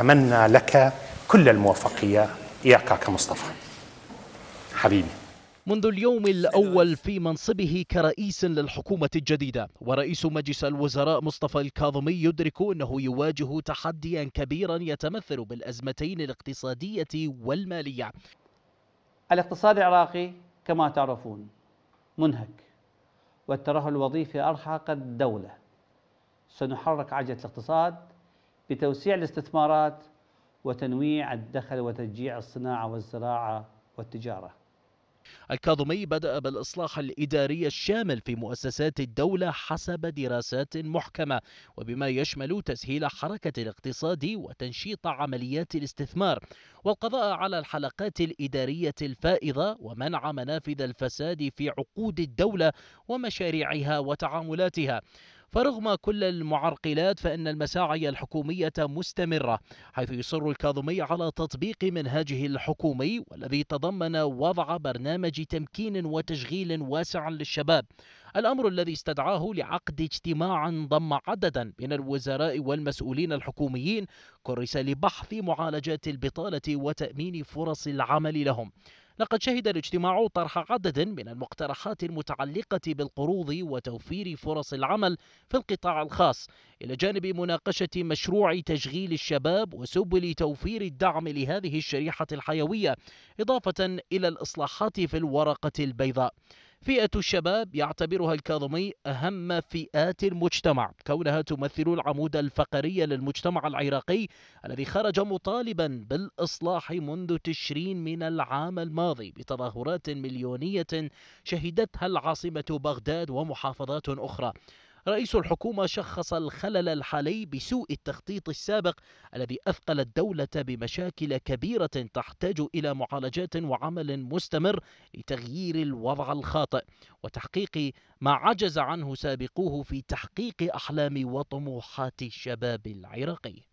أتمنى لك كل الموفقية يا كاكا مصطفى حبيبي منذ اليوم الأول في منصبه كرئيس للحكومة الجديدة ورئيس مجلس الوزراء مصطفى الكاظمي يدرك أنه يواجه تحديا كبيرا يتمثل بالأزمتين الاقتصادية والمالية الاقتصاد العراقي كما تعرفون منهك والترهل الوظيفي أرهق الدولة سنحرك عجلة الاقتصاد لتوسيع الاستثمارات وتنويع الدخل وتشجيع الصناعة والزراعة والتجارة الكاظمي بدأ بالإصلاح الإداري الشامل في مؤسسات الدولة حسب دراسات محكمة وبما يشمل تسهيل حركة الاقتصاد وتنشيط عمليات الاستثمار والقضاء على الحلقات الإدارية الفائضة ومنع منافذ الفساد في عقود الدولة ومشاريعها وتعاملاتها فرغم كل المعرقلات فإن المساعي الحكومية مستمرة حيث يصر الكاظمي على تطبيق منهجه الحكومي والذي تضمن وضع برنامج تمكين وتشغيل واسع للشباب الأمر الذي استدعاه لعقد اجتماع ضم عددا من الوزراء والمسؤولين الحكوميين كرس لبحث معالجات البطالة وتأمين فرص العمل لهم لقد شهد الاجتماع طرح عدد من المقترحات المتعلقة بالقروض وتوفير فرص العمل في القطاع الخاص إلى جانب مناقشة مشروع تشغيل الشباب وسبل توفير الدعم لهذه الشريحة الحيوية إضافة إلى الإصلاحات في الورقة البيضاء فئة الشباب يعتبرها الكاظمي أهم فئات المجتمع كونها تمثل العمود الفقري للمجتمع العراقي الذي خرج مطالبا بالإصلاح منذ تشرين من العام الماضي بتظاهرات مليونية شهدتها العاصمة بغداد ومحافظات أخرى رئيس الحكومة شخص الخلل الحالي بسوء التخطيط السابق الذي أثقل الدولة بمشاكل كبيرة تحتاج إلى معالجات وعمل مستمر لتغيير الوضع الخاطئ وتحقيق ما عجز عنه سابقوه في تحقيق أحلام وطموحات الشباب العراقي